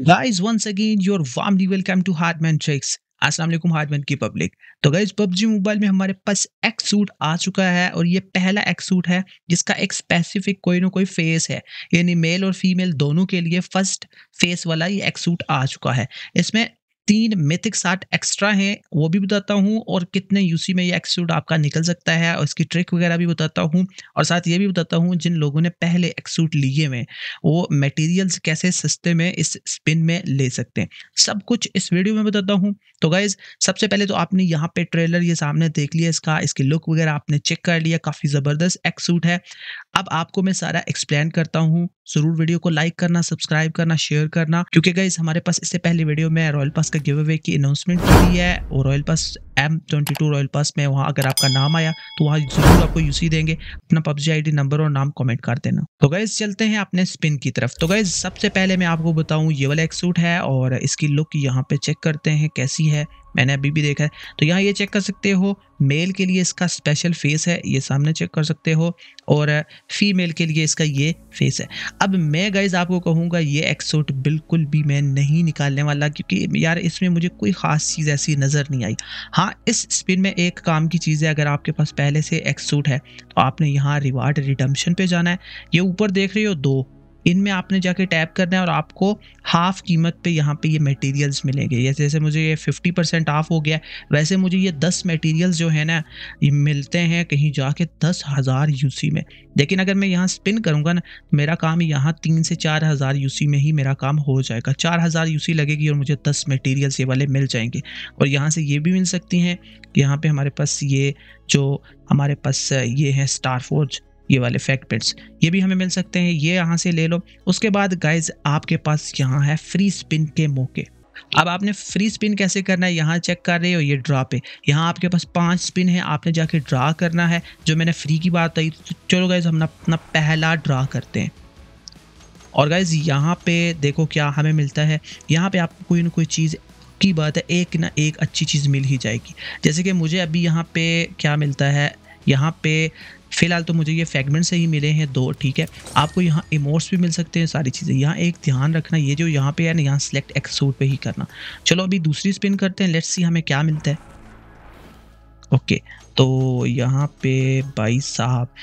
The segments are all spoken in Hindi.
Guys once again your warmly welcome to Hardman tricks वालेकुम हार्डमैन की पब्लिक तो गाइस पबजी मोबाइल में हमारे पास एक्स सूट आ चुका है और ये पहला एक्स सूट है जिसका एक स्पेसिफिक कोई ना कोई फेस है यानी मेल और फीमेल दोनों के लिए फर्स्ट फेस वाला ये एक्स सूट आ चुका है इसमें तीन मेथिक साठ एक्स्ट्रा हैं वो भी बताता हूँ और कितने यूसी में ये एक्सूट आपका निकल सकता है और इसकी ट्रिक वगैरह भी बताता हूँ और साथ ये भी बताता हूँ जिन लोगों ने पहले एक्सूट लिए हुए वो मटेरियल्स कैसे सस्ते में इस स्पिन में ले सकते हैं सब कुछ इस वीडियो में बताता हूँ तो गाइज सबसे पहले तो आपने यहाँ पे ट्रेलर ये सामने देख लिया इसका इसकी लुक वगैरह आपने चेक कर लिया काफ़ी ज़बरदस्त एक्सूट है अब आपको मैं सारा एक्सप्लेन करता हूँ जरूर वीडियो को लाइक करना सब्सक्राइब करना शेयर करना क्योंकि गाइज हमारे पास इससे पहले वीडियो में रॉयल पास का गिव अवे की अनाउंसमेंट की है और royal pass M twenty two royal pass में वहाँ अगर आपका नाम आया तो वहाँ जरूर आपको यूसी देंगे अपना पबजी आईडी नंबर और नाम कमेंट कर देना तो गैस चलते हैं अपने स्पिन की तरफ तो गैस सबसे पहले मैं आपको बताऊँ ये वाला एक सूट है और इसकी लुक यहाँ पे चेक करते हैं कैसी है मैंने अभी भी देखा है तो यहाँ ये चेक कर सकते हो मेल के लिए इसका स्पेशल फेस है ये सामने चेक कर सकते हो और फीमेल के लिए इसका ये फेस है अब मैं गाइज आपको कहूँगा ये एक्सूट बिल्कुल भी मैं नहीं निकालने वाला क्योंकि यार इसमें मुझे कोई ख़ास चीज़ ऐसी नज़र नहीं आई हाँ हाँ इस स्पिन में एक काम की चीज़ है अगर आपके पास पहले से एक्सूट है तो आपने यहाँ रिवार्ड रिडम्पशन पे जाना है ये ऊपर देख रही हो दो इनमें आपने जाके टैप करना है और आपको हाफ कीमत पे यहाँ पे ये मटेरियल्स मिलेंगे जैसे जैसे मुझे ये फिफ्टी परसेंट ऑफ हो गया वैसे मुझे ये दस मटेरियल्स जो है ना ये मिलते हैं कहीं जाके दस हज़ार यू में लेकिन अगर मैं यहाँ स्पिन करूँगा ना मेरा काम यहाँ तीन से चार हज़ार यू में ही मेरा काम हो जाएगा चार हज़ार यू लगेगी और मुझे दस मटीरियल्स ये वाले मिल जाएंगे और यहाँ से ये भी मिल सकती हैं कि यहाँ पर हमारे पास ये जो हमारे पास ये है स्टार फोर्ज ये वाले फैक्ट पिट्स ये भी हमें मिल सकते हैं ये यहाँ से ले लो उसके बाद गाइज आपके पास यहाँ है फ्री स्पिन के मौके अब आपने फ्री स्पिन कैसे करना है यहाँ चेक कर रहे हो ये ड्रा पे यहाँ आपके पास पांच स्पिन है आपने जाके ड्रा करना है जो मैंने फ्री की बात आई तो चलो गाइज हम अपना पहला ड्रा करते हैं और गाइज यहाँ पे देखो क्या हमें मिलता है यहाँ पे आपको कोई ना कोई चीज़ की बात है एक ना एक अच्छी चीज़ मिल ही जाएगी जैसे कि मुझे अभी यहाँ पे क्या मिलता है यहाँ पे फिलहाल तो मुझे ये फ्रेगमेंट से ही मिले हैं दो ठीक है आपको यहाँ इमोट्स भी मिल सकते हैं सारी चीज़ें यहाँ एक ध्यान रखना ये जो यहाँ पे है ना यहाँ सेलेक्ट एक्सूट पे ही करना चलो अभी दूसरी स्पिन करते हैं लेट्स सी हमें क्या मिलता है ओके तो यहाँ पे भाई साहब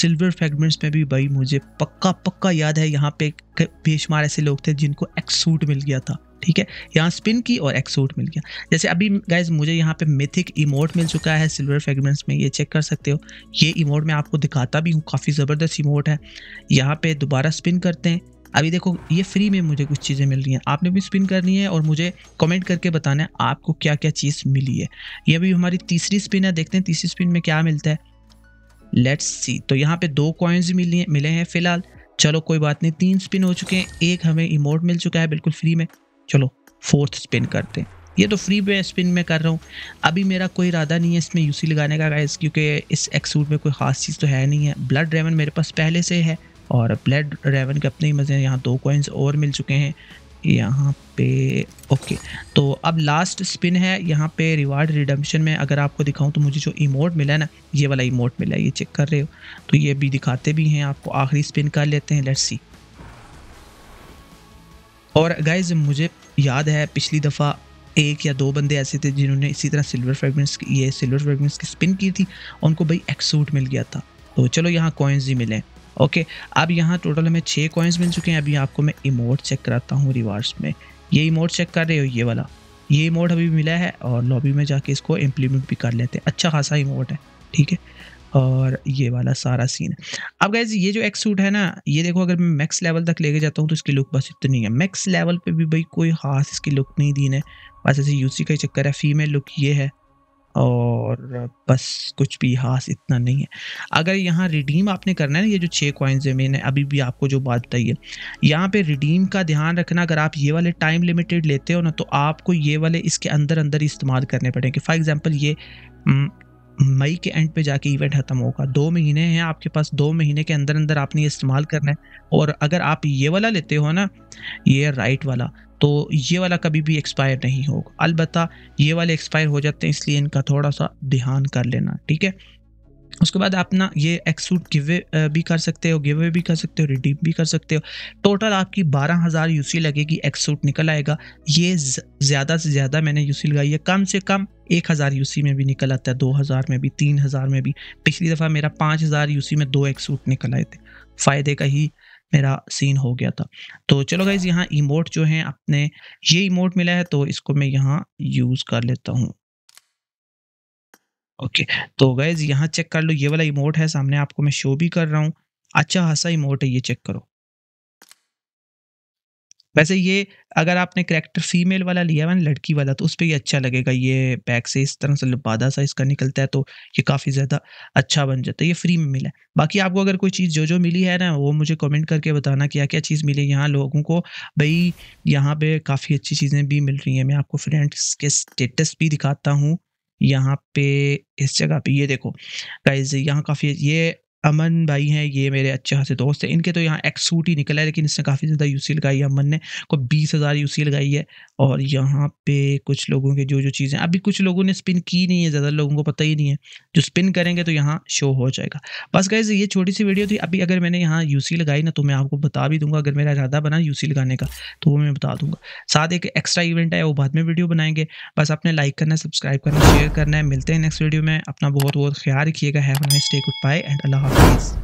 सिल्वर फ्रेगमेंट्स में भी भाई मुझे पक्का पक्का याद है यहाँ पे बेशुमार ऐसे लोग थे जिनको एक्सूट मिल गया था ठीक है यहाँ स्पिन की और एक्सूट मिल गया जैसे अभी गाइज मुझे यहाँ पे मिथिक इमोट मिल चुका है सिल्वर फ्रेगमेंट्स में ये चेक कर सकते हो ये इमोट मैं आपको दिखाता भी हूँ काफ़ी ज़बरदस्त इमोट है यहाँ पे दोबारा स्पिन करते हैं अभी देखो ये फ्री में मुझे कुछ चीज़ें मिल रही हैं आपने भी स्पिन करनी है और मुझे कमेंट करके बताना है आपको क्या क्या चीज़ मिली है ये अभी हमारी तीसरी स्पिन है देखते हैं तीसरी स्पिन में क्या मिलता है लेट्स सी तो यहाँ पे दो कॉइन्स मिली मिले हैं फिलहाल चलो कोई बात नहीं तीन स्पिन हो चुके हैं एक हमें इमोट मिल चुका है बिल्कुल फ्री में चलो फोर्थ स्पिन करते हैं ये तो फ्री पे स्पिन में कर रहा हूँ अभी मेरा कोई इरादा नहीं है इसमें यूसी लगाने का गाइस क्योंकि इस एक्सूट में कोई ख़ास चीज़ तो है नहीं है ब्लड रेवन मेरे पास पहले से है और ब्लड रेवन के अपने ही मज़े यहाँ दो कॉइन्स और मिल चुके हैं यहाँ पे ओके तो अब लास्ट स्पिन है यहाँ पे रिवार्ड रिडम्पशन में अगर आपको दिखाऊँ तो मुझे जो इमोट मिला है ना ये वाला इमोट मिला है ये चेक कर रहे हो तो ये भी दिखाते भी हैं आपको आखिरी स्पिन कर लेते हैं लेट्स सी और गाइज मुझे याद है पिछली दफ़ा एक या दो बंदे ऐसे थे जिन्होंने इसी तरह सिल्वर फ्रेगमेंट्स की ये सिल्वर फ्रेगमेंट्स की स्पिन की थी उनको भाई एक्सूट मिल गया था तो चलो यहाँ कॉइन्स ही मिले ओके अब यहाँ टोटल हमें छः कॉइन्स मिल चुके हैं अभी आपको मैं इमोट चेक कराता हूँ रिवार्ड्स में ये इमोट चेक कर रहे हो ये वाला ये इमोट अभी मिला है और लॉबी में जाके इसको इम्प्लीमेंट भी कर लेते हैं अच्छा खासा इमोट है ठीक है और ये वाला सारा सीन अब गैज ये जो एक्स सूट है ना ये देखो अगर मैं मैक्स लेवल तक लेके जाता हूँ तो इसकी लुक बस इतनी है मैक्स लेवल पे भी भाई कोई खास इसकी लुक नहीं दी है बस ऐसे यूसी का ही चक्कर है फीमेल लुक ये है और बस कुछ भी खास इतना नहीं है अगर यहाँ रिडीम आपने करना है ना ये जो छः कॉइन्स है मैंने अभी भी आपको जो बात बताई है यहाँ पे रिडीम का ध्यान रखना अगर आप ये वाले टाइम लिमिटेड लेते हो ना तो आपको ये वाले इसके अंदर अंदर इस्तेमाल करने पड़ेंगे फॉर एग्जांपल ये हम्म, मई के एंड पे जाके इवेंट ख़त्म होगा दो महीने हैं आपके पास दो महीने के अंदर अंदर आपने इस्तेमाल करना है और अगर आप ये वाला लेते हो ना ये राइट वाला तो ये वाला कभी भी एक्सपायर नहीं होगा अलबत्त ये वाले एक्सपायर हो जाते हैं इसलिए इनका थोड़ा सा ध्यान कर लेना ठीक है उसके बाद आप ना ये एक्सूट गिवे भी कर सकते हो गिवे भी कर सकते हो रिडीम भी कर सकते हो टोटल आपकी बारह हज़ार यू लगेगी एक्सूट निकल आएगा ये ज़्यादा से ज़्यादा मैंने यू लगाई है कम से कम एक हज़ार यू में भी निकल आता है दो हज़ार में भी तीन हज़ार में भी पिछली दफ़ा मेरा पाँच हज़ार यू में दो एक्सूट निकल आए थे फ़ायदे का ही मेरा सीन हो गया था तो चलो गाइज़ यहाँ इमोट जो हैं अपने ये इमोट मिला है तो इसको मैं यहाँ यूज़ कर लेता हूँ ओके तो गैज़ यहाँ चेक कर लो ये वाला इमोट है सामने आपको मैं शो भी कर रहा हूँ अच्छा खासा इमोट है ये चेक करो वैसे ये अगर आपने करेक्टर फीमेल वाला लिया है ना लड़की वाला तो उस पर ही अच्छा लगेगा ये बैक से इस तरह से लबादा सा इसका निकलता है तो ये काफ़ी ज़्यादा अच्छा बन जाता है ये फ्री में मिला है बाकी आपको अगर कोई चीज़ जो जो मिली है ना वो मुझे कमेंट करके बताना क्या क्या चीज़ मिली यहाँ लोगों को भाई यहाँ पर काफ़ी अच्छी चीज़ें भी मिल रही हैं मैं आपको फ्रेंड्स के स्टेटस भी दिखाता हूँ यहाँ पे इस जगह पे ये देखो गाइज यहाँ काफ़ी ये अमन भाई हैं ये मेरे अच्छे खासे दोस्त हैं इनके तो यहाँ एक्स सूट ही निकला है लेकिन इसने काफ़ी ज़्यादा यूसी लगाई है अमन ने को बीस हज़ार यू सी लगाई है और यहाँ पे कुछ लोगों के जो जो चीज़ें अभी कुछ लोगों ने स्पिन की नहीं है ज़्यादा लोगों को पता ही नहीं है जो स्पिन करेंगे तो यहाँ शो हो जाएगा बस गए ये छोटी सी वीडियो थी अभी अगर मैंने यहाँ यू लगाई ना तो मैं आपको बता भी दूंगा अगर मेरा इरादा बना यू लगाने का तो वो मैं बता दूंगा साथ एक एक्स्ट्रा इवेंट है वो बाद में वीडियो बनाएंगे बस आपने लाइक करना सब्सक्राइब करना शेयर करना है मिलते हैं नेक्स्ट वीडियो में अपना बहुत बहुत ख्याल रखिएगा have stay good bye and Allah Yes.